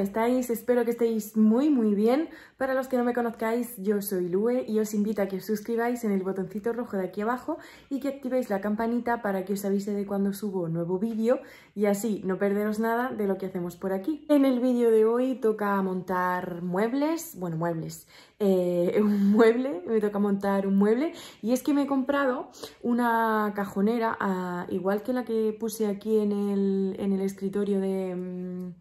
estáis? Espero que estéis muy muy bien. Para los que no me conozcáis, yo soy Lue y os invito a que os suscribáis en el botoncito rojo de aquí abajo y que activéis la campanita para que os avise de cuando subo nuevo vídeo y así no perderos nada de lo que hacemos por aquí. En el vídeo de hoy toca montar muebles, bueno muebles, eh, un mueble, me toca montar un mueble y es que me he comprado una cajonera, ah, igual que la que puse aquí en el, escritorio de... Mm,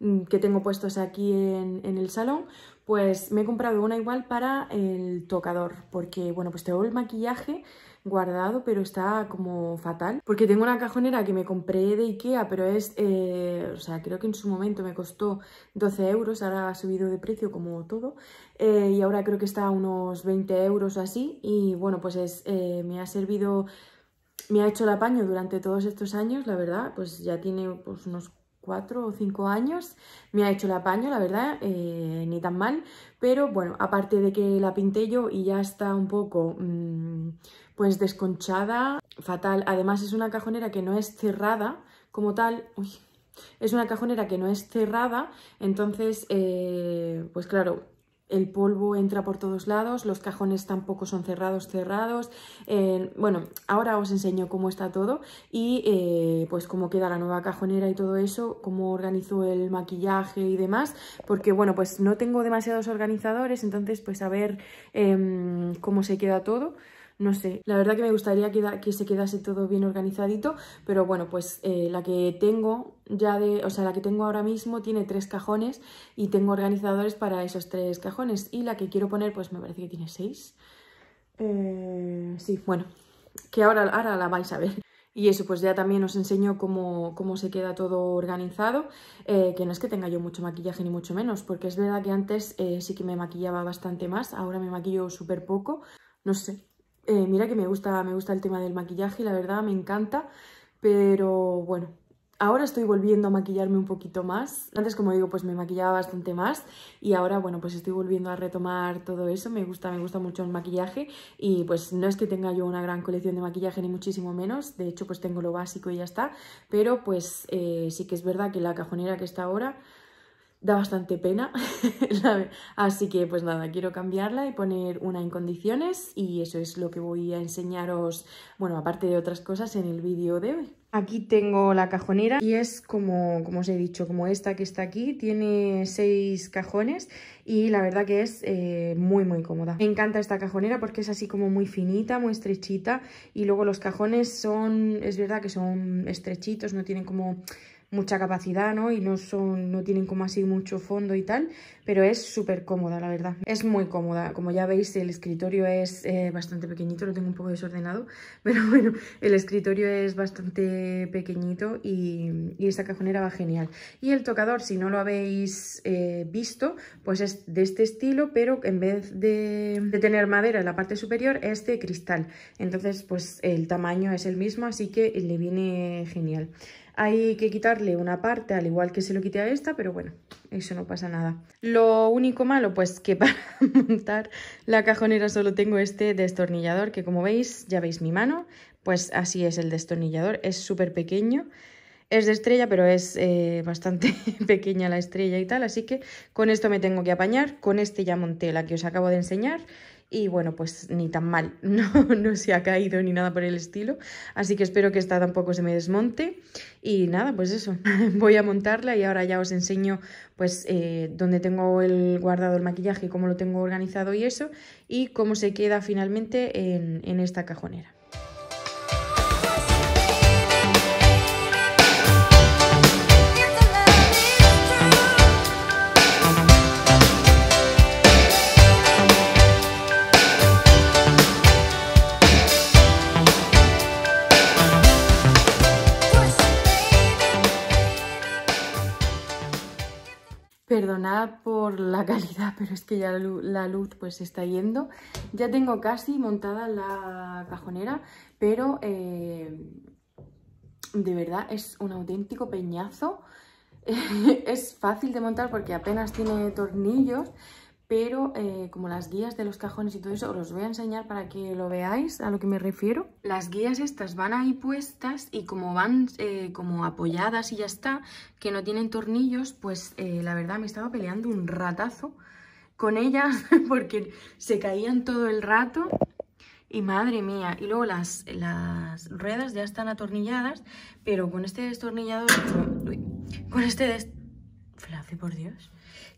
Mm, que tengo puestos aquí en, el salón, pues me he comprado una igual para el tocador, porque bueno, pues tengo el maquillaje guardado, pero está como fatal, porque tengo una cajonera que me compré de Ikea, pero es, eh, o sea, creo que en su momento me costó 12 euros, ahora ha subido de precio como todo, eh, y ahora creo que está a unos 20 euros o así, y bueno, pues es, eh, me ha servido... Me ha hecho el apaño durante todos estos años, la verdad, pues ya tiene pues, unos cuatro o cinco años. Me ha hecho la apaño, la verdad, eh, ni tan mal. Pero bueno, aparte de que la pinté yo y ya está un poco mm, pues desconchada, fatal. Además es una cajonera que no es cerrada como tal. Uy, es una cajonera que no es cerrada, entonces, eh, pues claro, el polvo entra por todos lados, los cajones tampoco son cerrados, cerrados. Eh, bueno, ahora os enseño cómo está todo y eh, pues cómo queda la nueva cajonera y todo eso, cómo organizo el maquillaje y demás, porque bueno, pues no tengo demasiados organizadores, entonces pues a ver em, cómo se queda todo no sé. La verdad que me gustaría que, se quedase todo bien organizadito, pero bueno, pues eh, la que tengo ya de, o sea, la que tengo ahora mismo tiene tres cajones y tengo organizadores para esos tres cajones y la que quiero poner pues me parece que tiene seis. Eh, sí, bueno, que ahora, ahora la vais a ver. Y eso, pues ya también os enseño cómo, cómo se queda todo organizado, eh, que no es que tenga yo mucho maquillaje ni mucho menos, porque es verdad que antes sí que me maquillaba bastante más, ahora me maquillo súper poco, no sé, eh, mira que me gusta, me gusta el tema del maquillaje, la verdad, me encanta, pero bueno, Ahora estoy volviendo a maquillarme un poquito más. Antes, como digo, pues me maquillaba bastante más y ahora, bueno, pues estoy volviendo a retomar todo eso. Me gusta, me gusta mucho el maquillaje y pues no es que tenga yo una gran colección de maquillaje ni muchísimo menos. De hecho, pues tengo lo básico y ya está. Pero pues eh, sí que es verdad que la cajonera que está ahora da bastante pena. Así que pues nada, quiero cambiarla y poner una en condiciones y eso es lo que voy a enseñaros, bueno, aparte de otras cosas en el vídeo de hoy. Aquí tengo la cajonera y es como, como os he dicho, como esta que está aquí, tiene seis cajones y la verdad que es eh, muy muy cómoda. Me encanta esta cajonera porque es así como muy finita, muy estrechita y luego los cajones son, es verdad que son estrechitos, no tienen como mucha capacidad, ¿no? Y no son, no tienen como así mucho fondo y tal, pero es súper cómoda, la verdad. Es muy cómoda. Como ya veis, el escritorio es eh, bastante pequeñito, lo tengo un poco desordenado, pero bueno, el escritorio es bastante pequeñito y, esta cajonera va genial. Y el tocador, si no lo habéis eh, visto, pues es de este estilo, pero en vez de, de tener madera en la parte superior, es de cristal. Entonces, pues el tamaño es el mismo, así que le viene genial. Hay que quitarle una parte, al igual que se lo quité a esta, pero bueno, eso no pasa nada. Lo único malo, pues que para montar la cajonera solo tengo este destornillador, que como veis, ya veis mi mano, pues así es el destornillador, es súper pequeño. Es de estrella, pero es eh, bastante pequeña la estrella y tal, así que con esto me tengo que apañar. Con este ya monté la que os acabo de enseñar y bueno, pues ni tan mal, no, no se ha caído ni nada por el estilo, así que espero que esta tampoco se me desmonte y nada, pues eso, voy a montarla y ahora ya os enseño pues eh, dónde tengo el guardado el maquillaje, cómo lo tengo organizado y eso y cómo se queda finalmente en esta cajonera. por la calidad, pero es que ya la luz pues se está yendo. Ya tengo casi montada la cajonera, pero eh, de verdad es un auténtico peñazo. es fácil de montar porque apenas tiene tornillos pero eh, como las guías de los cajones y todo eso, os los voy a enseñar para que lo veáis a lo que me refiero. Las guías estas van ahí puestas y como van eh, como apoyadas y ya está, que no tienen tornillos, pues eh, la verdad me estaba peleando un ratazo con ellas porque se caían todo el rato. Y madre mía, y luego las, las ruedas ya están atornilladas, pero con este destornillador... con este destornillador... por Dios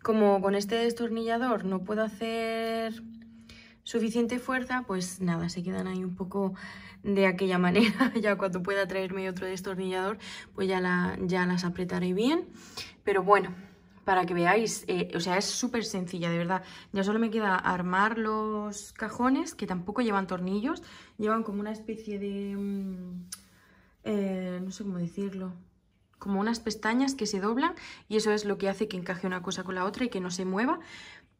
como con este destornillador no puedo hacer suficiente fuerza, pues nada, se quedan ahí un poco de aquella manera. ya cuando pueda traerme otro destornillador, pues ya, la, ya las apretaré bien. Pero bueno, para que veáis, eh, o sea, es súper sencilla, de verdad. Ya solo me queda armar los cajones, que tampoco llevan tornillos. Llevan como una especie de... Mm, eh, no sé cómo decirlo como unas pestañas que se doblan y eso es lo que hace que encaje una cosa con la otra y que no se mueva,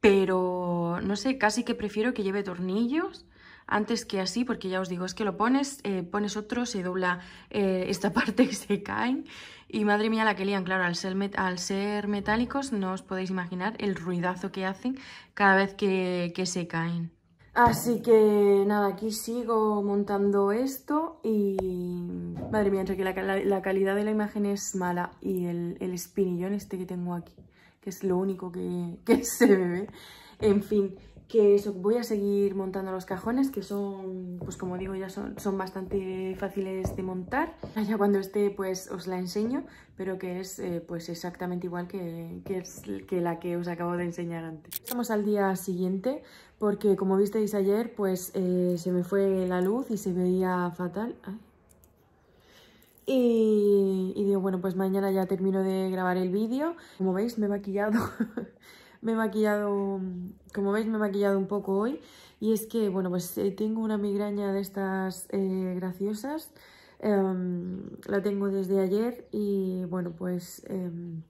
pero no sé, casi que prefiero que lleve tornillos antes que así, porque ya os digo, es que lo pones, eh, pones otro, se dobla eh, esta parte y se caen. Y madre mía la que lían, claro, al ser, al ser metálicos no os podéis imaginar el ruidazo que hacen cada vez que, que se caen. Así que nada, aquí sigo montando esto y... Madre mía, entre que la, calidad de la imagen es mala y el, el espinillón este que tengo aquí, que es lo único que, que se ve, en fin que eso, voy a seguir montando los cajones que son, pues como digo, ya son, son bastante fáciles de montar. Ya cuando esté pues os la enseño, pero que es eh, pues exactamente igual que, es, que la que os acabo de enseñar antes. Estamos al día siguiente porque como visteis ayer pues eh, se me fue la luz y se veía fatal. Y, y digo, bueno, pues mañana ya termino de grabar el vídeo. Como veis me he maquillado me he maquillado, como veis me he maquillado un poco hoy y es que, bueno, pues eh, tengo una migraña de estas eh, graciosas, em, la tengo desde ayer y, bueno, pues em,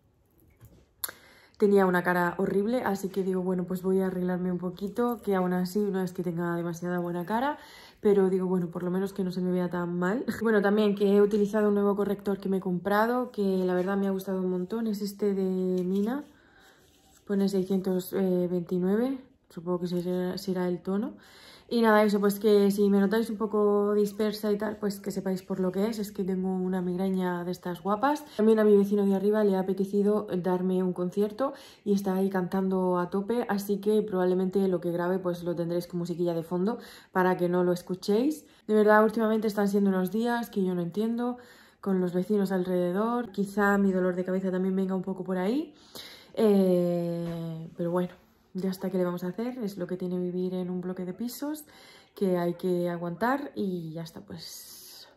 tenía una cara horrible, así que digo, bueno, pues voy a arreglarme un poquito, que aún así no es que tenga demasiada buena cara, pero digo, bueno, por lo menos que no se me vea tan mal. Bueno, también que he utilizado un nuevo corrector que me he comprado, que la verdad me ha gustado un montón, es este de Mina, pone 629, eh, supongo que será, el tono. Y nada, eso, pues que si me notáis un poco dispersa y tal, pues que sepáis por lo que es, es que tengo una migraña de estas guapas. También a mi vecino de arriba le ha apetecido darme un concierto y está ahí cantando a tope, así que probablemente lo que grabe pues lo tendréis como musiquilla de fondo para que no lo escuchéis. De verdad, últimamente están siendo unos días que yo no entiendo, con los vecinos alrededor, quizá mi dolor de cabeza también venga un poco por ahí. Eh, pero bueno, ya está, ¿qué le vamos a hacer? Es lo que tiene vivir en un bloque de pisos, que hay que aguantar y ya está, pues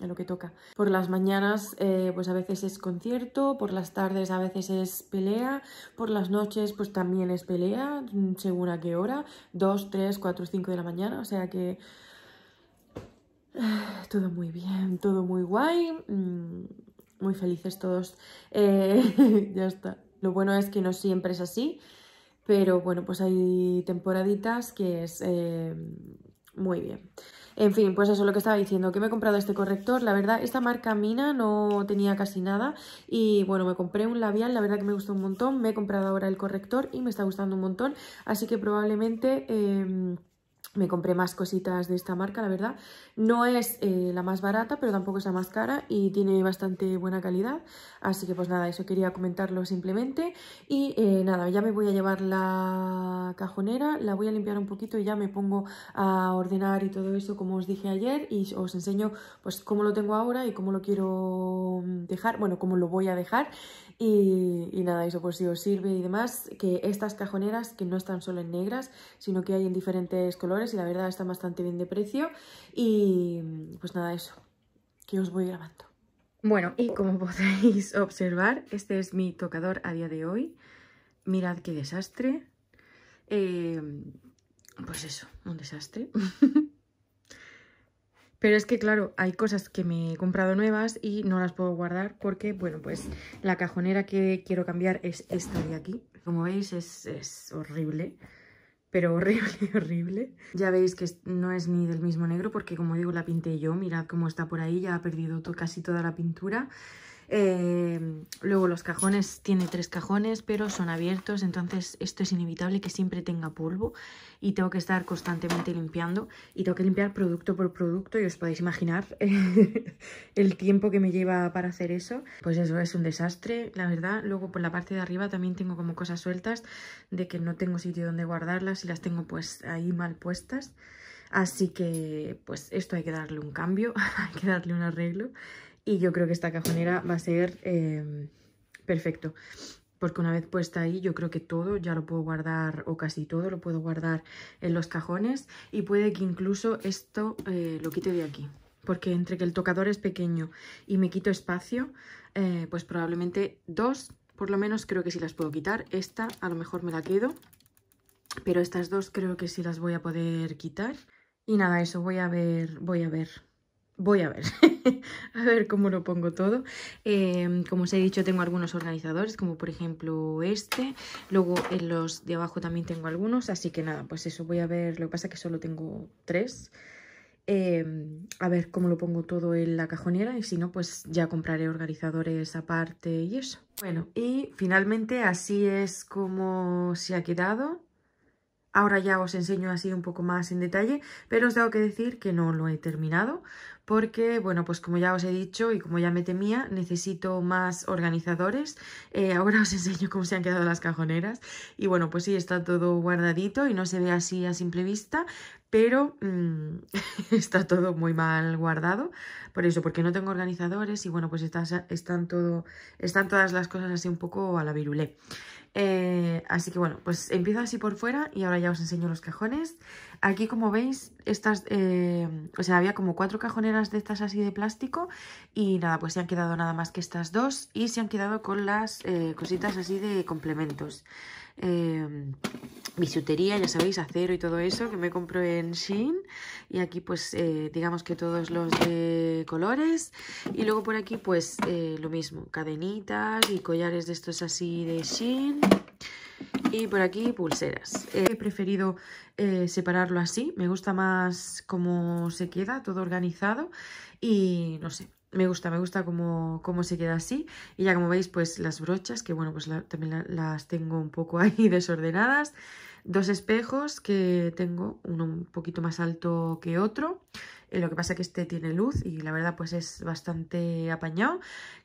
a lo que toca. Por las mañanas eh, pues a veces es concierto, por las tardes a veces es pelea, por las noches pues también es pelea, mm, según a qué hora, 2, 3, 4, 5 de la mañana, o sea que todo muy bien, todo muy guay, mm, muy felices todos, eh, ya está. Lo bueno es que no siempre es así, pero bueno, pues hay temporaditas que es eh, muy bien. En fin, pues eso es lo que estaba diciendo, que me he comprado este corrector, la verdad, esta marca Mina no tenía casi nada y bueno, me compré un labial, la verdad que me gustó un montón, me he comprado ahora el corrector y me está gustando un montón, así que probablemente... Em, me compré más cositas de esta marca, la verdad. No es eh, la más barata, pero tampoco es la más cara y tiene bastante buena calidad. Así que pues nada, eso quería comentarlo simplemente. Y eh, nada, ya me voy a llevar la cajonera, la voy a limpiar un poquito y ya me pongo a ordenar y todo eso como os dije ayer. Y os enseño pues cómo lo tengo ahora y cómo lo quiero mm, dejar, bueno, cómo lo voy a dejar. Y, nada, eso pues si os sirve y demás, que estas cajoneras que no están solo en negras, sino que hay en diferentes colores y la verdad están bastante bien de precio. Y pues nada, eso, que os voy grabando. Bueno, y como podéis observar, este es mi tocador a día de hoy. Mirad qué desastre. Eh, pues eso, un desastre. Pero es que, claro, hay cosas que me he comprado nuevas y no las puedo guardar porque, bueno, pues la cajonera que quiero cambiar es esta de aquí. Como veis, es, es horrible, pero horrible, horrible. Ya veis que no es ni del mismo negro porque, como digo, la pinté yo. Mirad cómo está por ahí, ya ha perdido casi toda la pintura. Eh, luego los cajones, tiene tres cajones, pero son abiertos, entonces esto es inevitable que siempre tenga polvo y tengo que estar constantemente limpiando y tengo que limpiar producto por producto y os podéis imaginar el tiempo que me lleva para hacer eso. Pues eso es un desastre, la verdad. Luego por la parte de arriba también tengo como cosas sueltas de que no tengo sitio donde guardarlas y las tengo pues ahí mal puestas. Así que pues esto hay que darle un cambio, hay que darle un arreglo. Y yo creo que esta cajonera va a ser eh, perfecto. Porque una vez puesta ahí, yo creo que todo ya lo puedo guardar, o casi todo lo puedo guardar en los cajones. Y puede que incluso esto eh, lo quite de aquí. Porque entre que el tocador es pequeño y me quito espacio, eh, pues probablemente dos, por lo menos creo que sí las puedo quitar. Esta a lo mejor me la quedo, pero estas dos creo que sí las voy a poder quitar. Y nada, eso voy a ver, voy a ver. Voy a ver, a ver cómo lo pongo todo. Em, como os he dicho, tengo algunos organizadores, como por ejemplo este. Luego en los de abajo también tengo algunos, así que nada, pues eso, voy a ver. Lo que pasa es que solo tengo tres. Em, a ver cómo lo pongo todo en la cajonera y si no, pues ya compraré organizadores aparte y eso. Bueno, y finalmente así es como se ha quedado. Ahora ya os enseño así un poco más en detalle, pero os tengo que decir que no lo he terminado porque, bueno, pues como ya os he dicho y como ya me temía, necesito más organizadores. Eh, ahora os enseño cómo se han quedado las cajoneras. Y bueno, pues sí, está todo guardadito y no se ve así a simple vista, pero mm, está todo muy mal guardado, por eso, porque no tengo organizadores y bueno, pues están, todo, están todas las cosas así un poco a la virulé. Eh, así que bueno, pues empiezo así por fuera y ahora ya os enseño los cajones. Aquí, como veis, estas, eh, o sea, había como cuatro cajoneras de estas así de plástico y nada, pues se han quedado nada más que estas dos y se han quedado con las eh, cositas así de complementos. Em, bisutería, ya sabéis, acero y todo eso que me compro en Shein y aquí pues eh, digamos que todos los de colores y luego por aquí pues lo mismo, cadenitas y collares de estos así de Shein y por aquí pulseras. Eh, he preferido eh, separarlo así, me gusta más cómo se queda, todo organizado y no sé, me gusta, me gusta cómo, cómo, se queda así. Y ya como veis, pues las brochas, que bueno, pues también las tengo un poco ahí desordenadas. Dos espejos que tengo, uno un poquito más alto que otro. Eh, lo que pasa es que este tiene luz y la verdad pues es bastante apañado,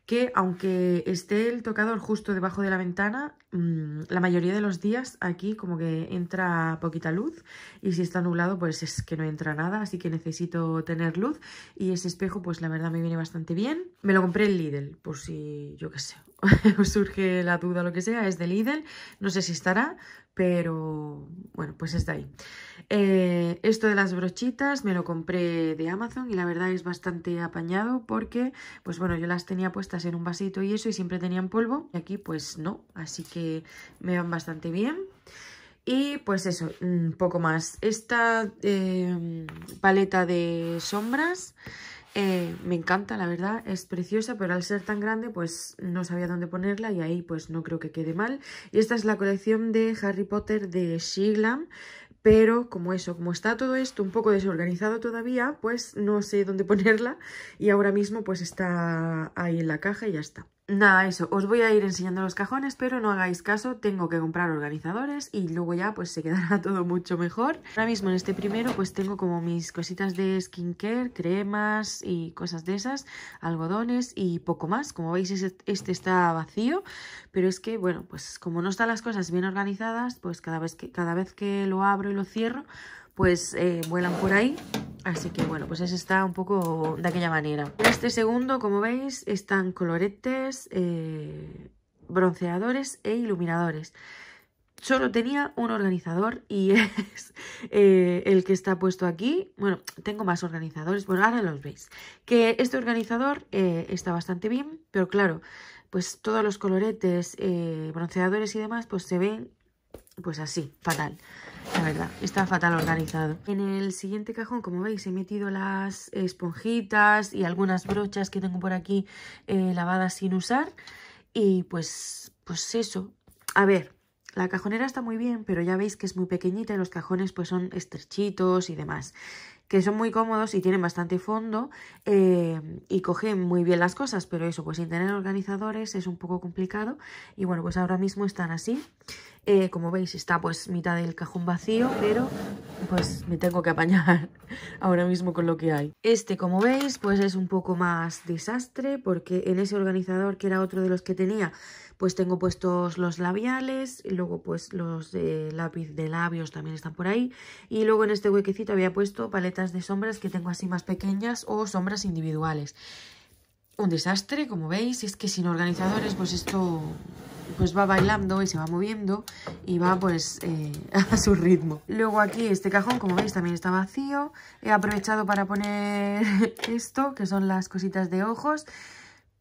que aunque esté el tocador justo debajo de la ventana, mm, la mayoría de los días aquí como que entra poquita luz y si está nublado pues es que no entra nada, así que necesito tener luz y ese espejo pues la verdad me viene bastante bien. Me lo compré en Lidl, por si yo qué sé, os surge la duda o lo que sea, es de Lidl, no sé si estará, pero bueno, pues está ahí. Eh, esto de las brochitas me lo compré de Amazon y la verdad es bastante apañado porque, pues bueno, yo las tenía puestas en un vasito y eso y siempre tenían polvo y aquí pues no, así que me van bastante bien. Y pues eso, un mm, poco más. Esta em, paleta de sombras eh, me encanta, la verdad, es preciosa, pero al ser tan grande, pues no sabía dónde ponerla y ahí pues no creo que quede mal. Y esta es la colección de Harry Potter de Shiglam. Pero como eso, como está todo esto un poco desorganizado todavía, pues no sé dónde ponerla y ahora mismo pues está ahí en la caja y ya está. Nada, eso, os voy a ir enseñando los cajones, pero no hagáis caso, tengo que comprar organizadores y luego ya pues se quedará todo mucho mejor. Ahora mismo en este primero pues tengo como mis cositas de skincare, cremas y cosas de esas, algodones y poco más. Como veis este está vacío, pero es que bueno, pues como no están las cosas bien organizadas, pues cada vez que, cada vez que lo abro y lo cierro, pues eh, vuelan por ahí Así que bueno, pues ese está un poco de aquella manera. este segundo, como veis, están coloretes, eh, bronceadores e iluminadores. Solo tenía un organizador y es eh, el que está puesto aquí. Bueno, tengo más organizadores, bueno, ahora los veis. Que este organizador eh, está bastante bien, pero claro, pues todos los coloretes, bronceadores y demás, pues se ven pues así, fatal. La verdad, está fatal organizado. En el siguiente cajón, como veis, he metido las esponjitas y algunas brochas que tengo por aquí eh, lavadas sin usar. Y pues, pues eso. A ver, la cajonera está muy bien, pero ya veis que es muy pequeñita y los cajones pues son estrechitos y demás que son muy cómodos y tienen bastante fondo eh, y cogen muy bien las cosas, pero eso, pues sin tener organizadores es un poco complicado. Y bueno, pues ahora mismo están así. Eh, como veis, está pues mitad del cajón vacío, pero pues me tengo que apañar ahora mismo con lo que hay. Este, como veis, pues es un poco más desastre porque en ese organizador, que era otro de los que tenía, pues tengo puestos los labiales, y luego pues los de lápiz de labios también están por ahí. Y luego en este huequecito había puesto paletas de sombras que tengo así más pequeñas o sombras individuales. Un desastre, como veis, es que sin organizadores pues esto pues va bailando y se va moviendo y va pues eh, a su ritmo. Luego aquí este cajón, como veis, también está vacío. He aprovechado para poner esto, que son las cositas de ojos.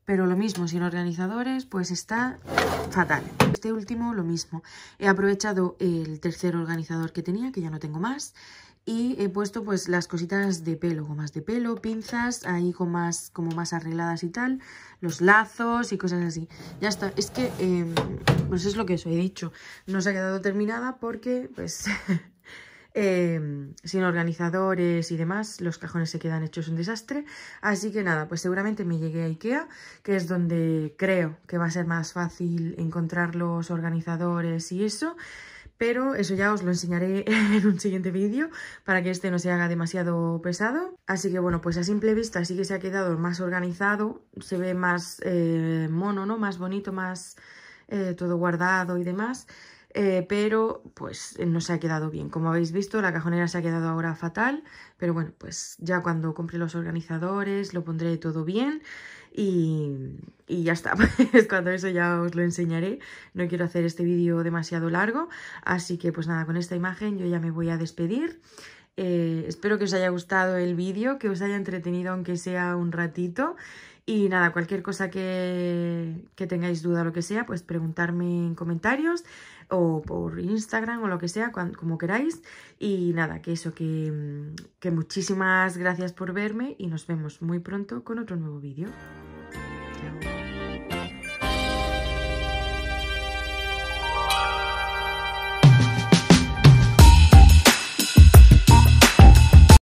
Pero lo mismo, sin organizadores, pues está fatal. Este último, lo mismo. He aprovechado el tercer organizador que tenía, que ya no tengo más y he puesto pues las cositas de pelo, gomas de pelo, pinzas, ahí más como más arregladas y tal, los lazos y cosas así. Ya está, es que em, pues es lo que os he dicho, no se ha quedado terminada porque pues em, sin organizadores y demás los cajones se quedan hechos un desastre. Así que nada, pues seguramente me llegué a Ikea, que es donde creo que va a ser más fácil encontrar los organizadores y eso pero eso ya os lo enseñaré en un siguiente vídeo para que este no se haga demasiado pesado. Así que bueno, pues a simple vista sí que se ha quedado más organizado, se ve más eh, mono, ¿no? Más bonito, más eh, todo guardado y demás. Eh, pero pues no se ha quedado bien. Como habéis visto, la cajonera se ha quedado ahora fatal, pero bueno, pues ya cuando compre los organizadores lo pondré todo bien y, ya está, pues cuando eso ya os lo enseñaré. No quiero hacer este vídeo demasiado largo, así que pues nada, con esta imagen yo ya me voy a despedir. Eh, espero que os haya gustado el vídeo, que os haya entretenido aunque sea un ratito. Y nada, cualquier cosa que, que tengáis duda o lo que sea, pues preguntarme en comentarios o por Instagram o lo que sea, como queráis. Y nada, que eso, que, que muchísimas gracias por verme y nos vemos muy pronto con otro nuevo vídeo.